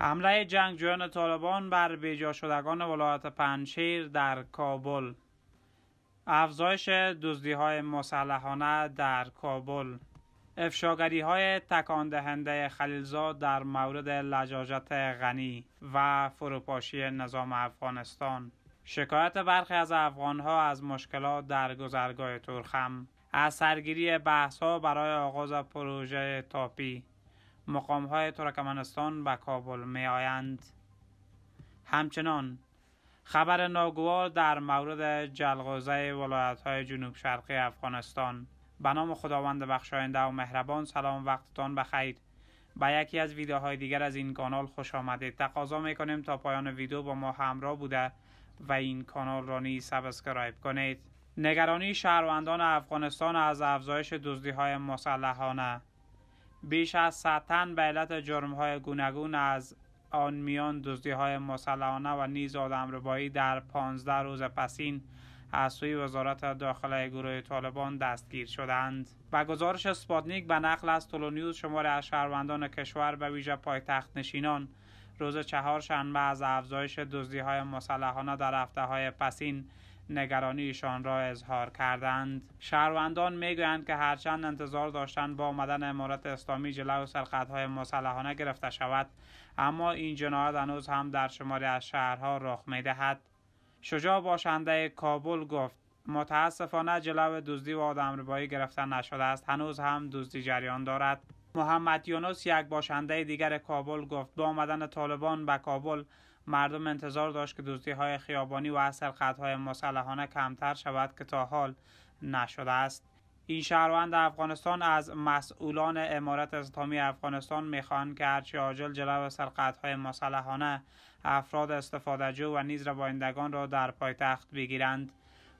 حمله جنگجویان طالبان بر بیجا شدگان ولایت پنشیر در کابل افزایش دزدی های مسلحانه در کابل افشاگری های تکان دهنده خلیلزاد در مورد لجاجت غنی و فروپاشی نظام افغانستان شکایت برخی از افغان ها از مشکلات در گذرگاه ترخم از سرگیری بحث ها برای آغاز پروژه تاپی مقام های ترکمنستان به کابل می آیند. همچنان خبر ناگوار در مورد جلغوزه ولایت های جنوب شرقی افغانستان به نام خداوند بخشاینده و مهربان سلام وقتتان بخیر به یکی از ویدیوهای دیگر از این کانال خوش آمدید تقاضا میکنیم تا پایان ویدیو با ما همراه بوده و این کانال را نیز سابسکرایب کنید نگرانی شهروندان افغانستان از افزایش دزدی های مسلحانه بیش از ستن به علت های گوناگون از آن میان دزدی های مسلحانه و نیز ربایی در پانزده روز پسین از سوی وزارت داخله گروه طالبان دستگیر شدند و گزارش سپاتنیک به نقل از تولونیوز شماره از شهروندان کشور به ویژه پایتخت نشینان روز شنبه از افزایش دزدی های مسلحانه در هفته های پسین نگرانیشان را اظهار کردند شهروندان میگویند که هرچند انتظار داشتند با آمدن امارت اسلامی جلو سرقتهای مسلحانه گرفته شود اما این جنایت هنوز هم در شماری از شهرها رخ میدهد شجاع باشنده کابل گفت متاسفانه جلو دزدی و آدم گرفته نشده است هنوز هم دزدی جریان دارد محمد یونس یک باشنده دیگر کابل گفت با آمدن طالبان به کابل مردم انتظار داشت که دزدی های خیابانی و اثر خطهای مسلحانه کمتر شود که تا حال نشده است این شهروند افغانستان از مسئولان امارت اسلامی افغانستان میخواهند که هرچی عاجل جلو های مسلحانه افراد استفادهجو و نیز ربایندگان را در پایتخت بگیرند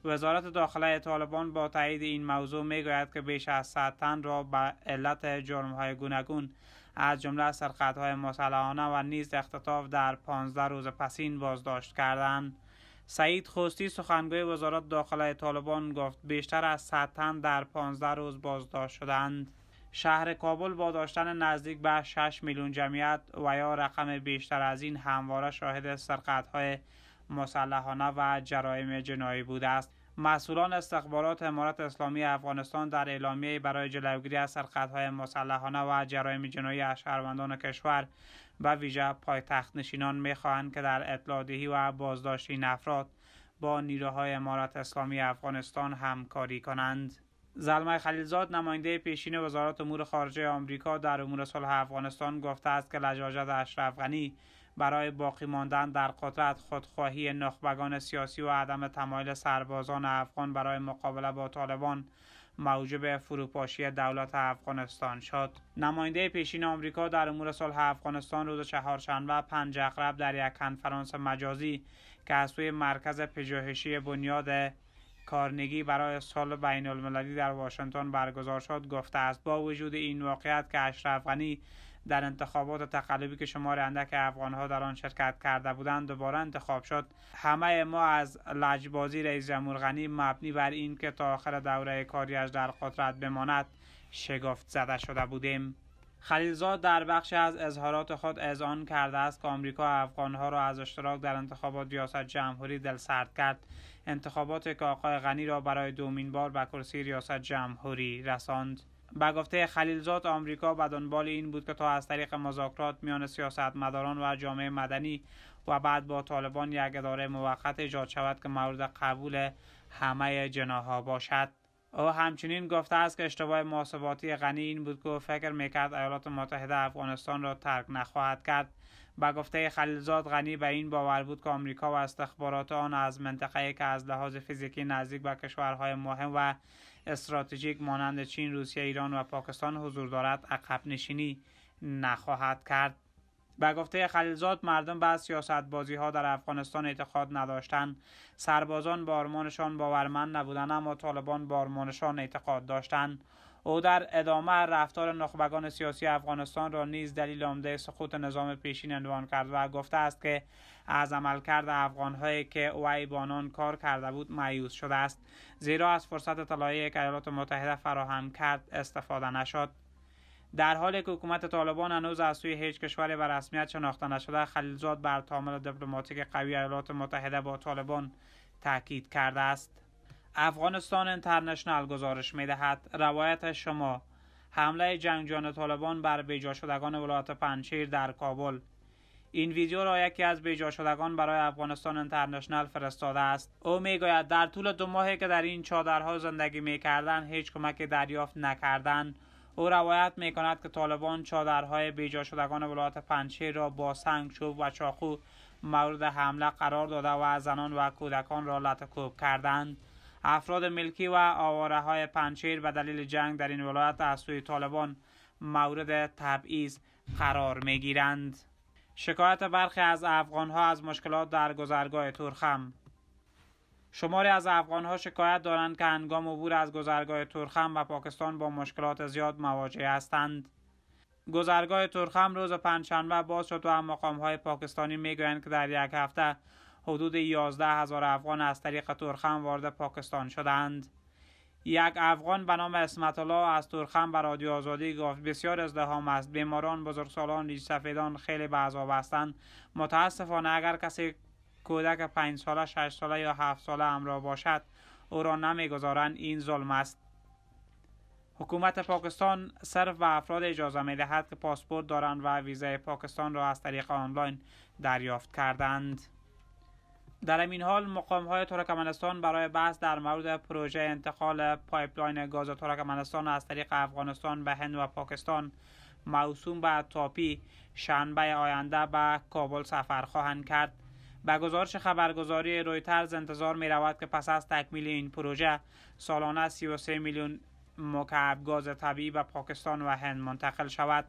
وزارت داخله طالبان با تایید این موضوع میگوید که بیش از 100 تن را به علت جرمهای گوناگون از جمله های مسلحانه و نیز اختطاف در 15 روز پسین بازداشت کردند. سعید خوستی سخنگوی وزارت داخله طالبان گفت بیشتر از 100 تن در 15 روز بازداشت شدند. شهر کابل با داشتن نزدیک به 6 میلیون جمعیت و یا رقم بیشتر از این همواره شاهد سرقت‌های مسلحانه و جرایم جنایی بوده است مسئولان استخبارات امارت اسلامی افغانستان در اعلامیه برای جلوگیری از سرقت‌های مسلحانه و جرایم جنایی از شهروندان کشور و ویژه پایتخت نشینان می‌خواهند که در دهی و بازداشت این افراد با نیروهای امارت اسلامی افغانستان همکاری کنند. زلمه خلیلزاد نماینده پیشین وزارت امور خارجه آمریکا در امور صلح افغانستان گفته است که لجاجت اشرف برای باقی ماندن در قدرت خودخواهی نخبگان سیاسی و عدم تمایل سربازان افغان برای مقابله با طالبان موجب فروپاشی دولت افغانستان شد نماینده پیشین آمریکا در امور صلح افغانستان روز چهارشنبه پنج اقرب در یک کنفرانس مجازی که از سوی مرکز پژوهشی بنیاد کارنگی برای سال بین المللی در واشنگتن برگزار شد گفته است با وجود این واقعیت که اشرف غنی در انتخابات تقلبی که شمار اندک افغانها در آن شرکت کرده بودند دوباره انتخاب شد همه ما از لجبازی رئیس جمهور غنی مبنی بر این که تا آخر دوره کاریش در قدرت بماند شگفت زده شده بودیم خلیلزاد در بخش از اظهارات خود اذعان کرده است که آمریکا افغانها را از اشتراک در انتخابات ریاست جمهوری دل سرد کرد انتخابات که آقای غنی را برای دومین بار به کرسی ریاست جمهوری رساند به گفته خلیلزاد آمریکا به دنبال این بود که تا از طریق مذاکرات میان سیاستمداران و جامعه مدنی و بعد با طالبان یک اداره موقت ایجاد شود که مورد قبول همه جناها باشد او همچنین گفته است که اشتباه محاسباتی غنی این بود که فکر میکرد ایالات متحده افغانستان را ترک نخواهد کرد با گفته خلیلزاد غنی به این باور بود که آمریکا و استخبارات آن از منطقه که از لحاظ فیزیکی نزدیک به کشورهای مهم و استراتژیک مانند چین، روسیه، ایران و پاکستان حضور دارد عقب نشینی نخواهد کرد. به گفته خلیلزاد مردم به سیاست بازی ها در افغانستان اعتقاد نداشتند سربازان به آرمانشان باورمند نبودند اما طالبان به آرمانشان اعتقاد داشتند او در ادامه رفتار نخبگان سیاسی افغانستان را نیز دلیل عمده سقوط نظام پیشین عنوان کرد و گفته است که از عملکرد افغانهایی که وی با کار کرده بود مایوس شده است زیرا از فرصت طلایی که ایالات متحده فراهم کرد استفاده نشد در حالی که حکومت طالبان هنوز از سوی هیچ کشوری به رسمیت شناخته نشده خلیلزاد بر تعامل دیپلماتیک قوی ایالات متحده با طالبان تاکید کرده است افغانستان انترنشنال گزارش دهد روایت شما حمله جنگجان طالبان بر بیجا شدگان ولایت پنچیر در کابل این ویدیو را یکی از بیجا شدگان برای افغانستان انترنشنال فرستاده است او میگوید در طول دو ماهی که در این چادرها زندگی کردن هیچ کمکی دریافت نکردند او روایت می کند که طالبان چادرهای بیجا شدگان ولایت پنچیر را با سنگ چوب و چاقو مورد حمله قرار داده و زنان و کودکان را لطکوب کردند افراد ملکی و آواره های پنچیر به دلیل جنگ در این ولایت از سوی طالبان مورد تبعیض قرار می گیرند. شکایت برخی از افغان ها از مشکلات در گذرگاه تورخم شماری از افغان ها شکایت دارند که انگام عبور از گذرگاه تورخم و پاکستان با مشکلات زیاد مواجه هستند. گذرگاه تورخم روز پنجشنبه باز شد و مقام های پاکستانی گویند که در یک هفته حدود 11 هزار افغان از طریق ترخم وارد پاکستان شدند. یک افغان به نام اسمت الله از ترخم به رادیو آزادی گفت بسیار ازدهام است بیماران بزرگسالان ریج سفیدان خیلی به عذاب هستند متاسفانه اگر کسی کودک پنج ساله شش ساله یا هفت ساله همراه باشد او را نمیگذارند این ظلم است حکومت پاکستان صرف به افراد اجازه می دهد که پاسپورت دارند و ویزای پاکستان را از طریق آنلاین دریافت کردند. در این حال مقام های ترکمنستان برای بحث در مورد پروژه انتقال پایپلاین گاز ترکمنستان از طریق افغانستان به هند و پاکستان موسوم به تاپی شنبه آینده به کابل سفر خواهند کرد به گزارش خبرگزاری رویترز انتظار می رود که پس از تکمیل این پروژه سالانه 33 میلیون مکعب گاز طبیعی به پاکستان و هند منتقل شود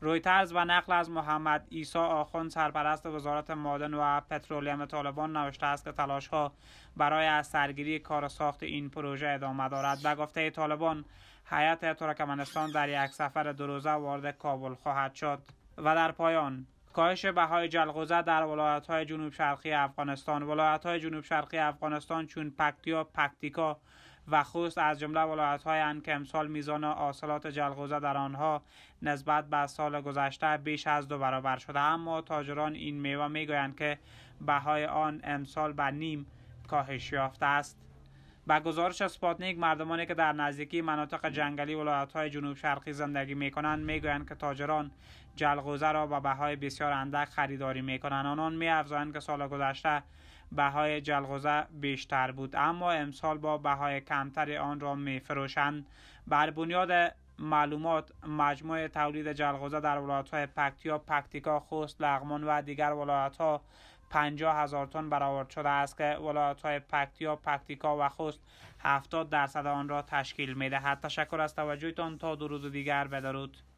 رویترز و نقل از محمد ایسا آخون سرپرست وزارت مادن و پترولیم طالبان نوشته است که تلاش ها برای از سرگیری کار ساخت این پروژه ادامه دارد به گفته طالبان حیات ترکمنستان در یک سفر دو روزه وارد کابل خواهد شد و در پایان کاهش بهای جلغوزه در ولایت های جنوب شرقی افغانستان ولایت های جنوب شرقی افغانستان چون پکتیا پکتیکا و خصوص از جمله ولایت‌های اند که امسال میزان حاصلات جلغوزه در آنها نسبت به سال گذشته بیش از دو برابر شده اما تاجران این میوه میگویند که بهای آن امسال به نیم کاهش یافته است با گزارش اسپاتنیک مردمانی که در نزدیکی مناطق جنگلی های جنوب شرقی زندگی می‌کنند میگویند که تاجران جلغوزه را با بهای بسیار اندک خریداری می‌کنند آنان می‌افزایند که سال گذشته بهای جلغوزه بیشتر بود اما امسال با بهای کمتر آن را می فروشند بر بنیاد معلومات مجموع تولید جلغوزه در ولایت های پکتیا، پکتیکا، خوست، لغمان و دیگر ولایت ها هزار تن برآورد شده است که ولایت های پکتیا، پکتیکا و خوست 70 درصد آن را تشکیل می دهد. تشکر از توجهتان تا دو روز دیگر بدرود.